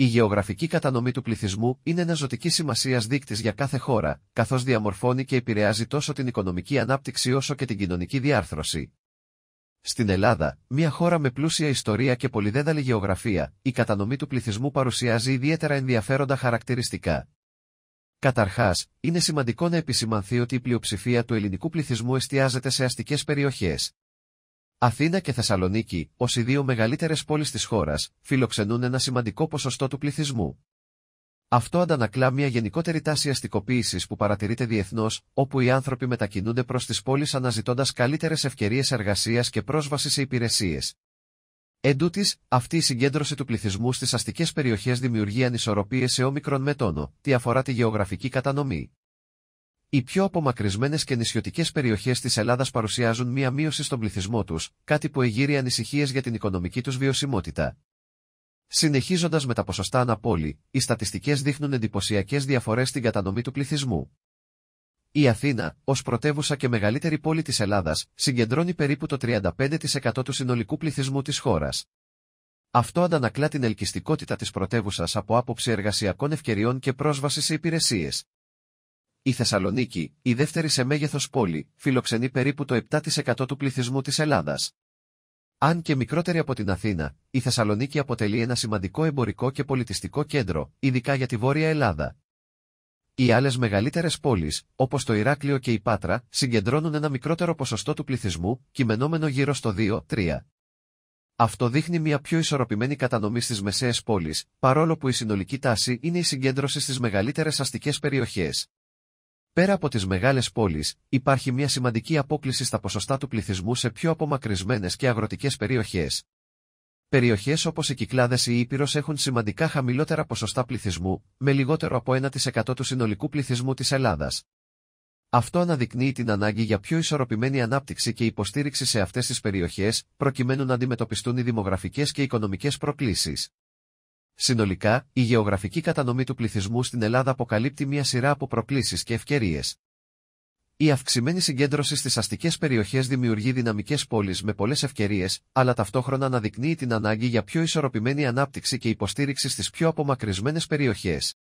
Η γεωγραφική κατανομή του πληθυσμού είναι ένα ζωτική σημασίας δείκτης για κάθε χώρα, καθώς διαμορφώνει και επηρεάζει τόσο την οικονομική ανάπτυξη όσο και την κοινωνική διάρθρωση. Στην Ελλάδα, μια χώρα με πλούσια ιστορία και πολυδέδαλη γεωγραφία, η κατανομή του πληθυσμού παρουσιάζει ιδιαίτερα ενδιαφέροντα χαρακτηριστικά. Καταρχάς, είναι σημαντικό να επισημανθεί ότι η πλειοψηφία του ελληνικού πληθυσμού εστιάζεται σε αστικές περιοχές. Αθήνα και Θεσσαλονίκη, ως οι δύο μεγαλύτερες πόλεις της χώρας, φιλοξενούν ένα σημαντικό ποσοστό του πληθυσμού. Αυτό αντανακλά μια γενικότερη τάση αστικοποίησης που παρατηρείται διεθνώς, όπου οι άνθρωποι μετακινούνται προς τις πόλεις αναζητώντας καλύτερες ευκαιρίες εργασίας και πρόσβασης σε υπηρεσίες. Εν τούτης, αυτή η συγκέντρωση του πληθυσμού στις αστικές περιοχές δημιουργεί ανισορροπίες σε όμικρον μετόνο, τι αφορά τη γεωγραφική κατανομή. Οι πιο απομακρυσμένες και νησιωτικές περιοχές της Ελλάδας παρουσιάζουν μία μείωση στον πληθυσμό τους, κάτι που εγείρει ανησυχίες για την οικονομική τους βιωσιμότητα. Συνεχίζοντας με τα ποσοστά αναπόλη, οι στατιστικές δείχνουν εντυπωσιακές διαφορές στην κατανομή του πληθυσμού. Η Αθήνα, ως πρωτεύουσα και μεγαλύτερη πόλη της Ελλάδας, συγκεντρώνει περίπου το 35% του συνολικού πληθυσμού της χώρας. Αυτό αντανακλά την ελκυστικότητα της πρωτεύουσας από άποψη εργασιακών ευκαιριών και πρόσβαση σε υπηρεσίες. Η Θεσσαλονίκη, η δεύτερη σε μέγεθος πόλη, φιλοξενεί περίπου το 7% του πληθυσμού της Ελλάδας. Αν και μικρότερη από την Αθήνα, η Θεσσαλονίκη αποτελεί ένα σημαντικό εμπορικό και πολιτιστικό κέντρο, ειδικά για τη Βόρεια Ελλάδα. Οι άλλες μεγαλύτερες πόλεις, όπως το Ηράκλειο και η Πάτρα, συγκεντρώνουν ένα μικρότερο ποσοστό του πληθυσμού, κειμενόμενο γύρω στο 2-3. Αυτό δείχνει μια πιο ισορροπημένη κατανομή στις μεσαίες πόλεις, παρόλο που η συνολική τάση είναι η συγκέντρωση στις μεγαλύτερες αστικές περιοχές. Πέρα από τις μεγάλες πόλεις υπάρχει μια σημαντική απόκληση στα ποσοστά του πληθυσμού σε πιο απομακρυσμένες και αγροτικές περιοχές. Περιοχές όπως οι κυκλάδες η Ήπειρος έχουν σημαντικά χαμηλότερα ποσοστά πληθυσμού, με λιγότερο από 1% του συνολικού πληθυσμού της Ελλάδας. Αυτό αναδεικνύει την ανάγκη για πιο ισορροπημένη ανάπτυξη και υποστήριξη σε αυτές τις περιοχές, προκειμένου να αντιμετωπιστούν οι δημογραφικές και οικονομικές προκλήσεις. Συνολικά, η γεωγραφική κατανομή του πληθυσμού στην Ελλάδα αποκαλύπτει μια σειρά από προκλήσεις και ευκαιρίες. Η αυξημένη συγκέντρωση στις αστικές περιοχές δημιουργεί δυναμικές πόλεις με πολλές ευκαιρίες, αλλά ταυτόχρονα αναδεικνύει την ανάγκη για πιο ισορροπημένη ανάπτυξη και υποστήριξη στις πιο απομακρυσμένες περιοχές.